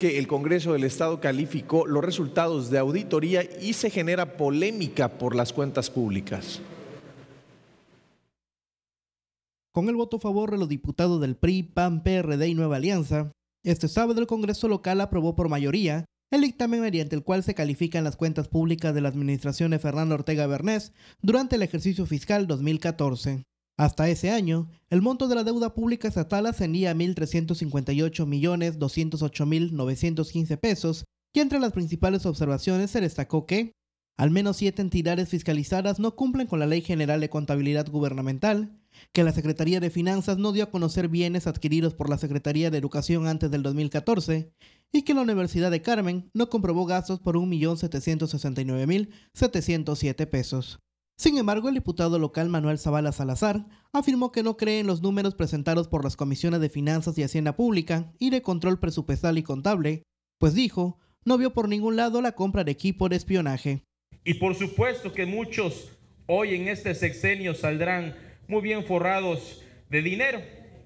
que el Congreso del Estado calificó los resultados de auditoría y se genera polémica por las cuentas públicas. Con el voto a favor de los diputados del PRI, PAN, PRD y Nueva Alianza, este sábado el Congreso local aprobó por mayoría el dictamen mediante el cual se califican las cuentas públicas de la administración de Fernando Ortega Bernés durante el ejercicio fiscal 2014. Hasta ese año, el monto de la deuda pública estatal ascendía a 1.358.208.915 pesos y entre las principales observaciones se destacó que al menos siete entidades fiscalizadas no cumplen con la Ley General de Contabilidad Gubernamental, que la Secretaría de Finanzas no dio a conocer bienes adquiridos por la Secretaría de Educación antes del 2014 y que la Universidad de Carmen no comprobó gastos por 1.769.707 pesos. Sin embargo, el diputado local Manuel Zavala Salazar afirmó que no cree en los números presentados por las comisiones de Finanzas y Hacienda Pública y de Control Presupuestal y Contable, pues dijo, no vio por ningún lado la compra de equipo de espionaje. Y por supuesto que muchos hoy en este sexenio saldrán muy bien forrados de dinero.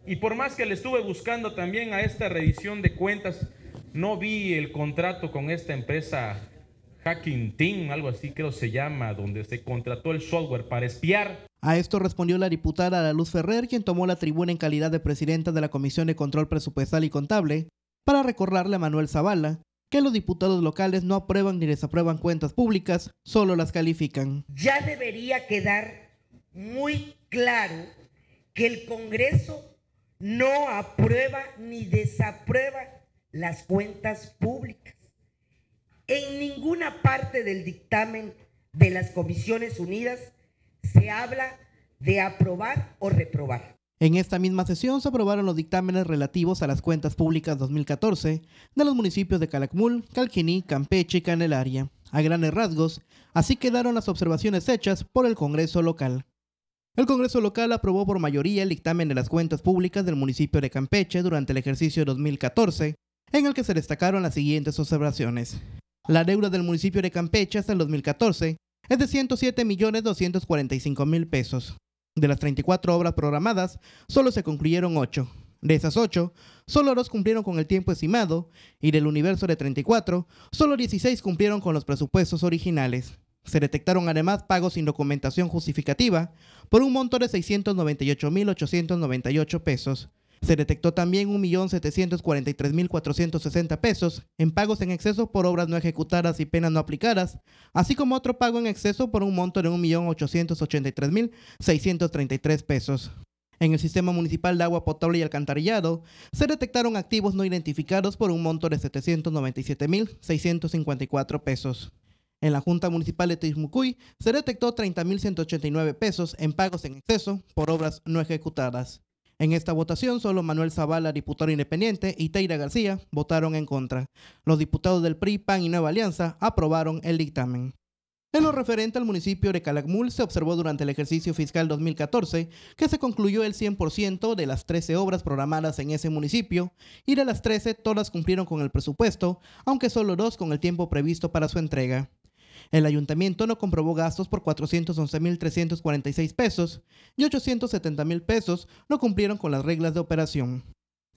Y por más que le estuve buscando también a esta revisión de cuentas, no vi el contrato con esta empresa Hacking Team, algo así creo se llama, donde se contrató el software para espiar. A esto respondió la diputada La Luz Ferrer, quien tomó la tribuna en calidad de presidenta de la Comisión de Control Presupuestal y Contable, para recordarle a Manuel Zavala que los diputados locales no aprueban ni desaprueban cuentas públicas, solo las califican. Ya debería quedar muy claro que el Congreso no aprueba ni desaprueba las cuentas públicas. En ninguna parte del dictamen de las Comisiones Unidas se habla de aprobar o reprobar. En esta misma sesión se aprobaron los dictámenes relativos a las cuentas públicas 2014 de los municipios de Calakmul, Calquiní, Campeche y Canelaria. A grandes rasgos, así quedaron las observaciones hechas por el Congreso local. El Congreso local aprobó por mayoría el dictamen de las cuentas públicas del municipio de Campeche durante el ejercicio 2014, en el que se destacaron las siguientes observaciones. La deuda del municipio de Campeche hasta el 2014 es de 107.245.000 pesos. De las 34 obras programadas, solo se concluyeron 8. De esas 8, solo 2 cumplieron con el tiempo estimado y del universo de 34, solo 16 cumplieron con los presupuestos originales. Se detectaron además pagos sin documentación justificativa por un monto de 698.898 pesos. Se detectó también 1.743.460 pesos en pagos en exceso por obras no ejecutadas y penas no aplicadas, así como otro pago en exceso por un monto de 1.883.633 pesos. En el sistema municipal de agua potable y alcantarillado se detectaron activos no identificados por un monto de 797.654 pesos. En la Junta Municipal de Tizmucuy se detectó 30.189 pesos en pagos en exceso por obras no ejecutadas. En esta votación, solo Manuel Zavala, diputado independiente, y Teira García votaron en contra. Los diputados del PRI, PAN y Nueva Alianza aprobaron el dictamen. En lo referente al municipio de Calakmul, se observó durante el ejercicio fiscal 2014 que se concluyó el 100% de las 13 obras programadas en ese municipio y de las 13 todas cumplieron con el presupuesto, aunque solo dos con el tiempo previsto para su entrega. El ayuntamiento no comprobó gastos por 411.346 pesos y 870.000 pesos no cumplieron con las reglas de operación.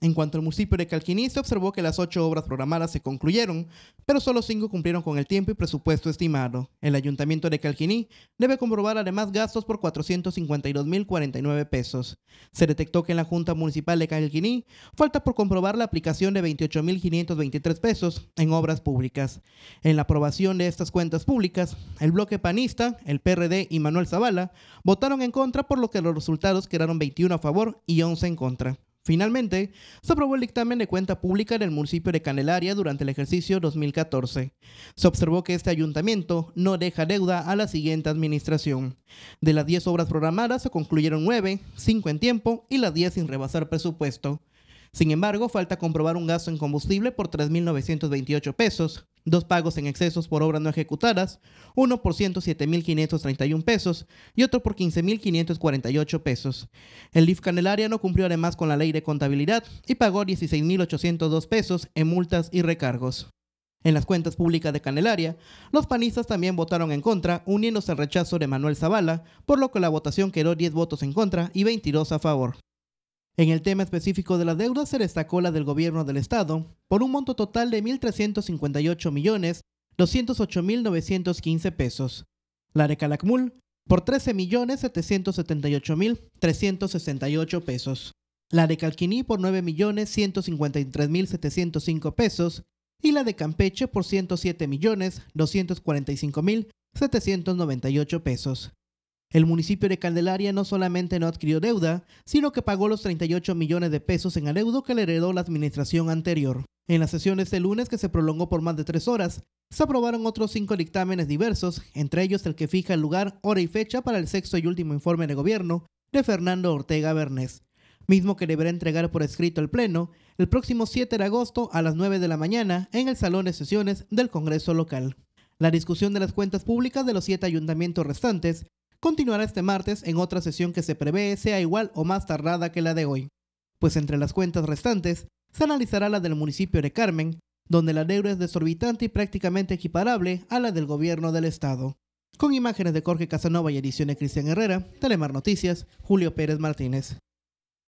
En cuanto al municipio de Calquiní, se observó que las ocho obras programadas se concluyeron, pero solo cinco cumplieron con el tiempo y presupuesto estimado. El ayuntamiento de Calquiní debe comprobar además gastos por 452.049 pesos. Se detectó que en la Junta Municipal de Calquiní falta por comprobar la aplicación de 28.523 pesos en obras públicas. En la aprobación de estas cuentas públicas, el bloque panista, el PRD y Manuel Zavala votaron en contra, por lo que los resultados quedaron 21 a favor y 11 en contra. Finalmente, se aprobó el dictamen de cuenta pública en el municipio de Canelaria durante el ejercicio 2014. Se observó que este ayuntamiento no deja deuda a la siguiente administración. De las 10 obras programadas se concluyeron 9, 5 en tiempo y las 10 sin rebasar presupuesto. Sin embargo, falta comprobar un gasto en combustible por 3.928 pesos, dos pagos en excesos por obras no ejecutadas, uno por 107.531 pesos y otro por 15.548 pesos. El LIF Canelaria no cumplió además con la ley de contabilidad y pagó 16.802 pesos en multas y recargos. En las cuentas públicas de Canelaria, los panistas también votaron en contra, uniéndose al rechazo de Manuel Zavala, por lo que la votación quedó 10 votos en contra y 22 a favor. En el tema específico de la deuda se destacó la del gobierno del Estado, por un monto total de 1.358.208.915 pesos. La de Calakmul, por 13.778.368 pesos. La de Calquiní, por 9.153.705 pesos. Y la de Campeche, por 107.245.798 pesos. El municipio de Candelaria no solamente no adquirió deuda, sino que pagó los 38 millones de pesos en adeudo que le heredó la administración anterior. En las sesiones de lunes, que se prolongó por más de tres horas, se aprobaron otros cinco dictámenes diversos, entre ellos el que fija el lugar, hora y fecha para el sexto y último informe de gobierno de Fernando Ortega Bernés, mismo que deberá entregar por escrito el Pleno el próximo 7 de agosto a las 9 de la mañana en el Salón de Sesiones del Congreso Local. La discusión de las cuentas públicas de los siete ayuntamientos restantes continuará este martes en otra sesión que se prevé sea igual o más tardada que la de hoy, pues entre las cuentas restantes se analizará la del municipio de Carmen, donde la deuda es desorbitante y prácticamente equiparable a la del gobierno del estado. Con imágenes de Jorge Casanova y edición de Cristian Herrera, Telemar Noticias, Julio Pérez Martínez.